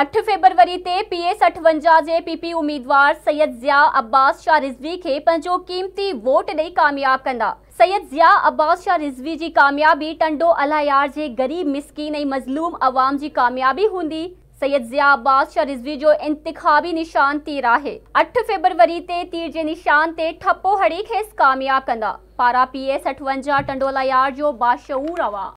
8 ફેબ્રુઆરી તે પીએસ અઠવંજા જેપીપી ઉમેદવાર સૈયદ ઝિયા અબ્બાસ શાહ રિઝવી કે પંજો क़ीमती वोट ॾेई कामयाबु कंदा सैयद ज़िया अब्बास शाह रिज़वी की कामयाबी टंडो अलायार जे ग़रीब मिसकिन मज़लूम अवाम की कामयाबी हूंदी सैयद ज़िया अब्बास शाह रिज़वी जो इंतिखाबी निशान तीर है अठ फेबरवरी ते तीर के निशान ते ठपो हड़ी खेसि कामयाबु कंदा पारा पी एस अठवंजाह टंडोला यार जो बाशूर अवाम